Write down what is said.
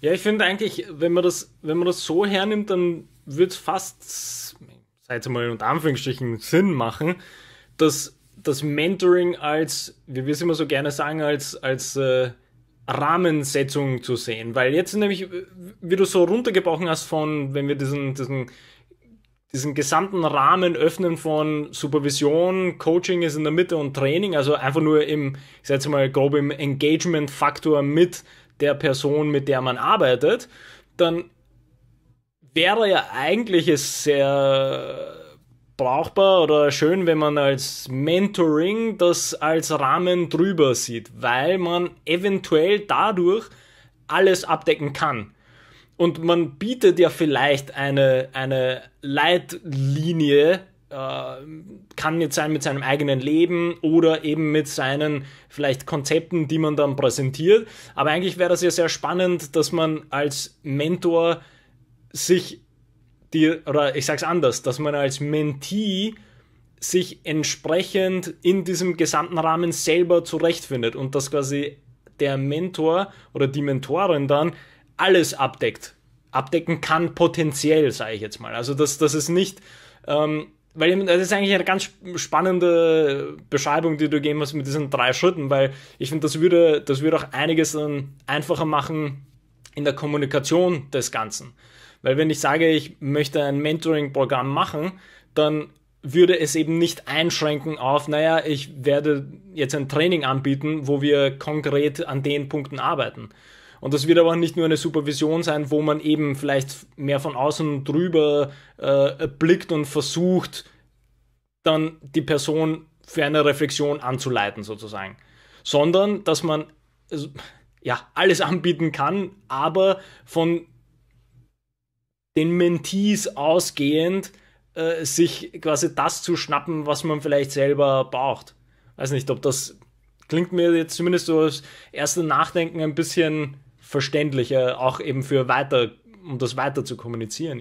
Ja, ich finde eigentlich, wenn man, das, wenn man das so hernimmt, dann wird es fast, sei es mal unter Anführungsstrichen, Sinn machen, dass das Mentoring als, wie wir es immer so gerne sagen, als, als äh, Rahmensetzung zu sehen. Weil jetzt nämlich, wie du so runtergebrochen hast von, wenn wir diesen, diesen, diesen gesamten Rahmen öffnen von Supervision, Coaching ist in der Mitte und Training, also einfach nur im, ich sag jetzt mal grob im Engagement-Faktor mit der Person, mit der man arbeitet, dann wäre ja eigentlich es sehr brauchbar oder schön, wenn man als Mentoring das als Rahmen drüber sieht, weil man eventuell dadurch alles abdecken kann. Und man bietet ja vielleicht eine, eine Leitlinie äh, kann jetzt sein, mit seinem eigenen Leben oder eben mit seinen vielleicht Konzepten, die man dann präsentiert. Aber eigentlich wäre das ja sehr spannend, dass man als Mentor sich die, oder ich sag's anders, dass man als Mentee sich entsprechend in diesem gesamten Rahmen selber zurechtfindet und dass quasi der Mentor oder die Mentorin dann alles abdeckt. Abdecken kann potenziell, sage ich jetzt mal. Also, dass, dass es nicht ähm, weil das ist eigentlich eine ganz spannende Beschreibung, die du geben hast mit diesen drei Schritten, weil ich finde, das würde, das würde auch einiges dann einfacher machen in der Kommunikation des Ganzen. Weil wenn ich sage, ich möchte ein Mentoring-Programm machen, dann würde es eben nicht einschränken auf, naja, ich werde jetzt ein Training anbieten, wo wir konkret an den Punkten arbeiten, und das wird aber nicht nur eine Supervision sein, wo man eben vielleicht mehr von außen drüber äh, blickt und versucht, dann die Person für eine Reflexion anzuleiten, sozusagen. Sondern, dass man äh, ja alles anbieten kann, aber von den Mentees ausgehend äh, sich quasi das zu schnappen, was man vielleicht selber braucht. Weiß nicht, ob das klingt mir jetzt zumindest so das erste Nachdenken ein bisschen verständlicher, auch eben für weiter, um das weiter zu kommunizieren.